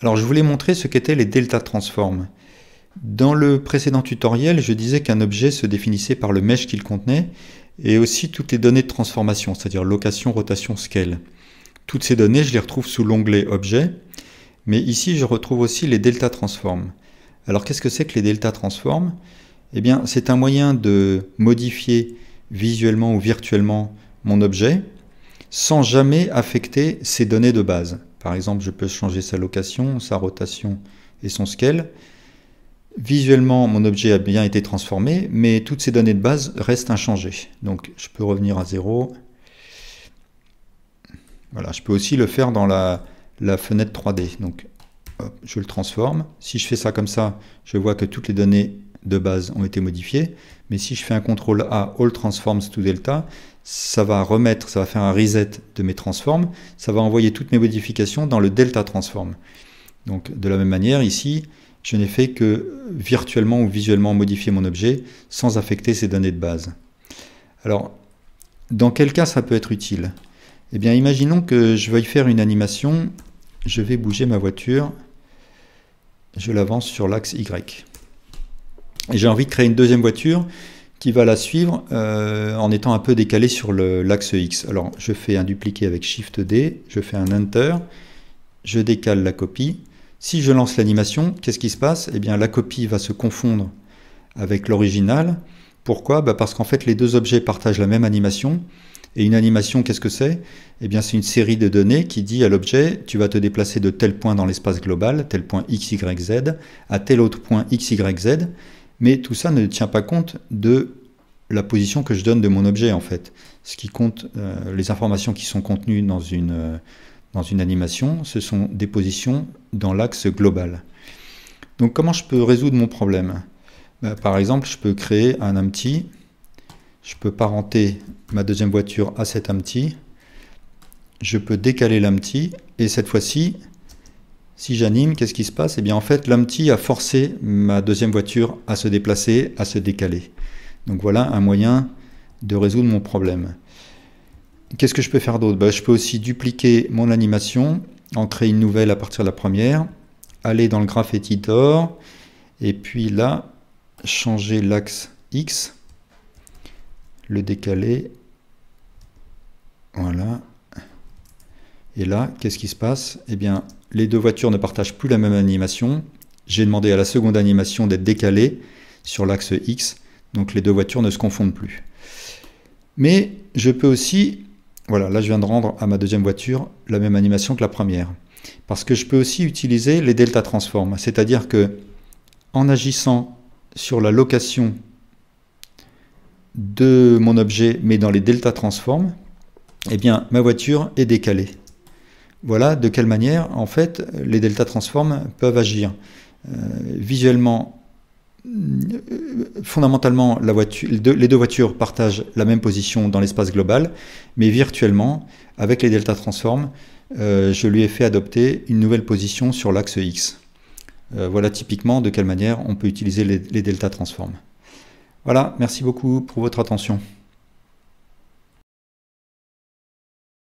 Alors je voulais montrer ce qu'étaient les delta transforms. Dans le précédent tutoriel, je disais qu'un objet se définissait par le mesh qu'il contenait et aussi toutes les données de transformation, c'est-à-dire location, rotation, scale. Toutes ces données, je les retrouve sous l'onglet Objet, mais ici je retrouve aussi les delta transforms. Alors qu'est-ce que c'est que les delta transforms Eh bien, c'est un moyen de modifier visuellement ou virtuellement mon objet sans jamais affecter ses données de base. Par exemple, je peux changer sa location, sa rotation et son scale. Visuellement, mon objet a bien été transformé, mais toutes ces données de base restent inchangées. Donc, je peux revenir à zéro. Voilà, je peux aussi le faire dans la, la fenêtre 3D. Donc, je le transforme. Si je fais ça comme ça, je vois que toutes les données de base ont été modifiées. Mais si je fais un contrôle A, all transforms to delta, ça va remettre, ça va faire un reset de mes transforms. Ça va envoyer toutes mes modifications dans le delta transform. Donc de la même manière, ici, je n'ai fait que virtuellement ou visuellement modifier mon objet sans affecter ces données de base. Alors, dans quel cas ça peut être utile Eh bien, imaginons que je veuille faire une animation. Je vais bouger ma voiture je l'avance sur l'axe Y. j'ai envie de créer une deuxième voiture qui va la suivre euh, en étant un peu décalée sur l'axe X. Alors je fais un dupliqué avec Shift D, je fais un Enter, je décale la copie. Si je lance l'animation, qu'est-ce qui se passe Eh bien la copie va se confondre avec l'original. Pourquoi bah Parce qu'en fait les deux objets partagent la même animation, et une animation, qu'est-ce que c'est Eh bien, c'est une série de données qui dit à l'objet, tu vas te déplacer de tel point dans l'espace global, tel point x, y, z, à tel autre point x, y, z. Mais tout ça ne tient pas compte de la position que je donne de mon objet, en fait. Ce qui compte, euh, les informations qui sont contenues dans une, euh, dans une animation, ce sont des positions dans l'axe global. Donc, comment je peux résoudre mon problème bah, Par exemple, je peux créer un empty je peux parenter ma deuxième voiture à cet amti. Je peux décaler l'amti. Et cette fois-ci, si j'anime, qu'est-ce qui se passe Eh bien, en fait, l'amti a forcé ma deuxième voiture à se déplacer, à se décaler. Donc voilà un moyen de résoudre mon problème. Qu'est-ce que je peux faire d'autre bah, Je peux aussi dupliquer mon animation, en créer une nouvelle à partir de la première, aller dans le graph editor, et puis là, changer l'axe X le décaler. Voilà. Et là, qu'est-ce qui se passe Eh bien, les deux voitures ne partagent plus la même animation. J'ai demandé à la seconde animation d'être décalée sur l'axe X, donc les deux voitures ne se confondent plus. Mais je peux aussi, voilà, là je viens de rendre à ma deuxième voiture la même animation que la première. Parce que je peux aussi utiliser les delta transform, c'est-à-dire que en agissant sur la location de mon objet, mais dans les delta transform, et eh bien, ma voiture est décalée. Voilà de quelle manière, en fait, les delta transform peuvent agir. Euh, visuellement, euh, fondamentalement, la voiture, les deux voitures partagent la même position dans l'espace global, mais virtuellement, avec les delta transform, euh, je lui ai fait adopter une nouvelle position sur l'axe X. voilà typiquement de quelle manière on peut utiliser les, les delta transform. Voilà, merci beaucoup pour votre attention.